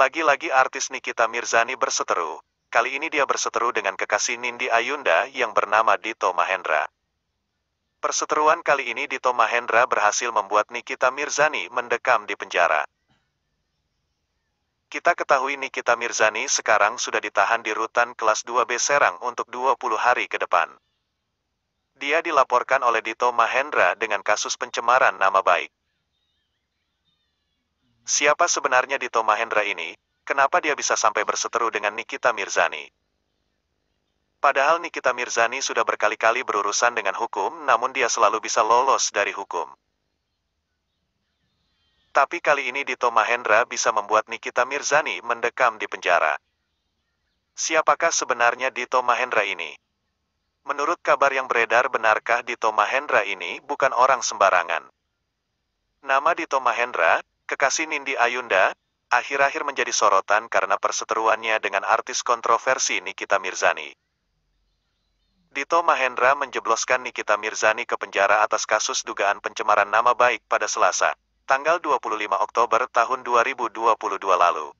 Lagi-lagi artis Nikita Mirzani berseteru. Kali ini dia berseteru dengan kekasih Nindi Ayunda yang bernama Dito Mahendra. Perseteruan kali ini Dito Mahendra berhasil membuat Nikita Mirzani mendekam di penjara. Kita ketahui Nikita Mirzani sekarang sudah ditahan di rutan kelas 2B Serang untuk 20 hari ke depan. Dia dilaporkan oleh Dito Mahendra dengan kasus pencemaran nama baik. Siapa sebenarnya Dito Mahendra ini? Kenapa dia bisa sampai berseteru dengan Nikita Mirzani? Padahal Nikita Mirzani sudah berkali-kali berurusan dengan hukum, namun dia selalu bisa lolos dari hukum. Tapi kali ini Dito Mahendra bisa membuat Nikita Mirzani mendekam di penjara. Siapakah sebenarnya Dito Mahendra ini? Menurut kabar yang beredar benarkah Dito Mahendra ini bukan orang sembarangan? Nama Dito Mahendra, Kekasih Nindi Ayunda, akhir-akhir menjadi sorotan karena perseteruannya dengan artis kontroversi Nikita Mirzani. Dito Mahendra menjebloskan Nikita Mirzani ke penjara atas kasus dugaan pencemaran nama baik pada Selasa, tanggal 25 Oktober tahun 2022 lalu.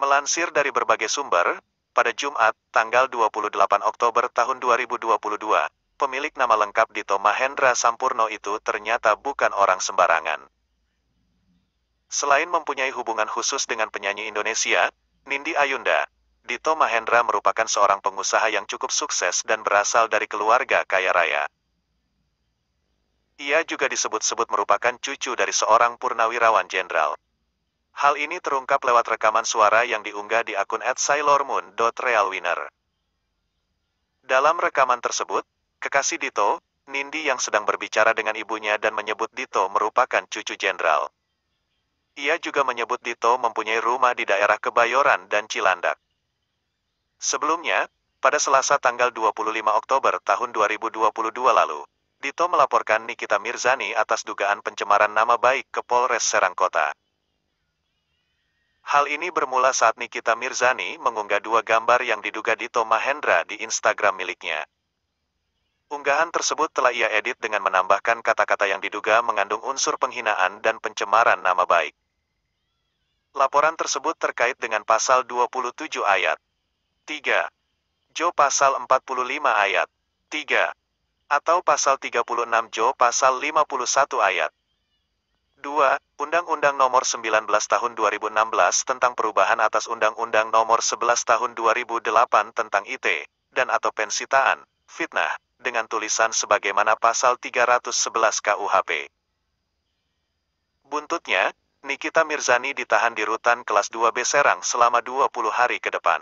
Melansir dari berbagai sumber, pada Jumat, tanggal 28 Oktober tahun 2022, pemilik nama lengkap Dito Mahendra Sampurno itu ternyata bukan orang sembarangan. Selain mempunyai hubungan khusus dengan penyanyi Indonesia, Nindi Ayunda, Dito Mahendra merupakan seorang pengusaha yang cukup sukses dan berasal dari keluarga kaya raya. Ia juga disebut-sebut merupakan cucu dari seorang purnawirawan jenderal. Hal ini terungkap lewat rekaman suara yang diunggah di akun @sailormoon.realwinner. Dalam rekaman tersebut, kekasih Dito, Nindi yang sedang berbicara dengan ibunya dan menyebut Dito merupakan cucu jenderal. Ia juga menyebut Dito mempunyai rumah di daerah Kebayoran dan Cilandak. Sebelumnya, pada Selasa tanggal 25 Oktober tahun 2022 lalu, Dito melaporkan Nikita Mirzani atas dugaan pencemaran nama baik ke Polres Serang Kota. Hal ini bermula saat Nikita Mirzani mengunggah dua gambar yang diduga Dito Mahendra di Instagram miliknya. Unggahan tersebut telah ia edit dengan menambahkan kata-kata yang diduga mengandung unsur penghinaan dan pencemaran nama baik. Laporan tersebut terkait dengan pasal 27 ayat 3. Jo pasal 45 ayat 3 atau pasal 36 Jo pasal 51 ayat 2. Undang-Undang Nomor 19 Tahun 2016 tentang Perubahan atas Undang-Undang Nomor 11 Tahun 2008 tentang IT dan atau pensitaan, fitnah, dengan tulisan sebagaimana pasal 311 KUHP. Buntutnya, Nikita Mirzani ditahan di rutan kelas 2B Serang selama 20 hari ke depan.